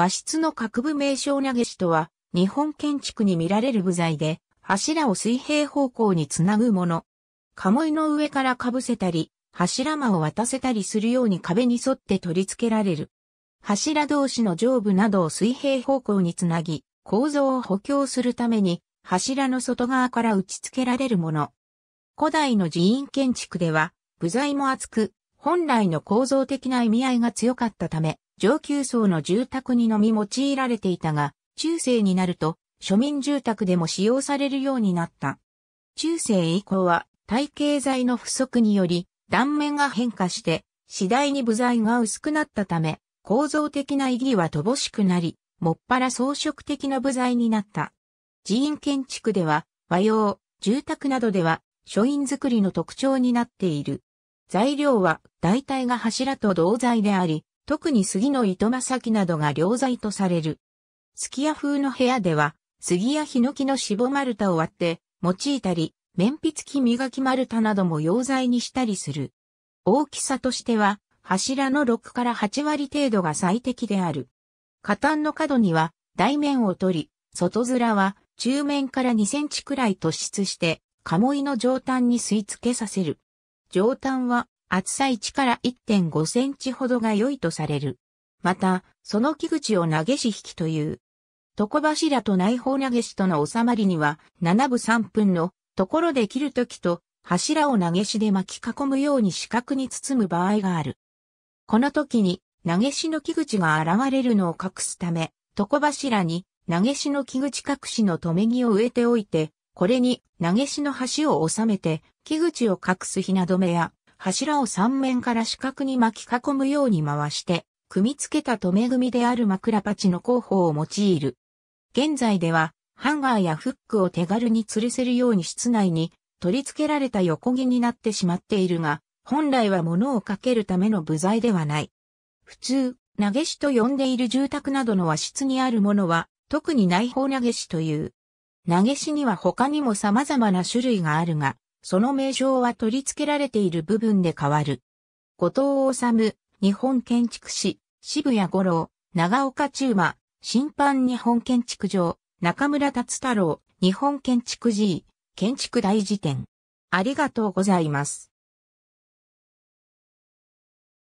和室の各部名称投げ師とは、日本建築に見られる部材で、柱を水平方向につなぐもの。鴨居の上から被せたり、柱間を渡せたりするように壁に沿って取り付けられる。柱同士の上部などを水平方向につなぎ、構造を補強するために、柱の外側から打ち付けられるもの。古代の寺院建築では、部材も厚く、本来の構造的な意味合いが強かったため、上級層の住宅にのみ用いられていたが、中世になると庶民住宅でも使用されるようになった。中世以降は体系材の不足により断面が変化して次第に部材が薄くなったため構造的な意義は乏しくなり、もっぱら装飾的な部材になった。寺院建築では和洋、住宅などでは書院作りの特徴になっている。材料は大体が柱と銅材であり、特に杉の糸間先などが良材とされる。すき家風の部屋では、杉やヒノキの絞丸太を割って、用いたり、綿筆木磨き丸太なども溶剤にしたりする。大きさとしては、柱の6から8割程度が最適である。下端の角には、台面を取り、外面は、中面から2センチくらい突出して、鴨居の上端に吸い付けさせる。上端は、厚さ1から1.5センチほどが良いとされる。また、その木口を投げし引きという。床柱と内包投げしとの収まりには、7分3分のところで切るときと、柱を投げしで巻き囲むように四角に包む場合がある。この時に、投げしの木口が現れるのを隠すため、床柱に投げしの木口隠しの留め木を植えておいて、これに投げしの端を収めて、木口を隠すひな止めや、柱を三面から四角に巻き囲むように回して、組み付けた留め組である枕パチの工法を用いる。現在では、ハンガーやフックを手軽に吊るせるように室内に取り付けられた横木になってしまっているが、本来は物をかけるための部材ではない。普通、投げ師と呼んでいる住宅などの和室にあるものは、特に内包投げ師という。投げ師には他にも様々な種類があるが、その名称は取り付けられている部分で変わる。後藤治、日本建築士、渋谷五郎、長岡中馬、審判日本建築場、中村達太郎、日本建築 G、建築大辞典。ありがとうございます。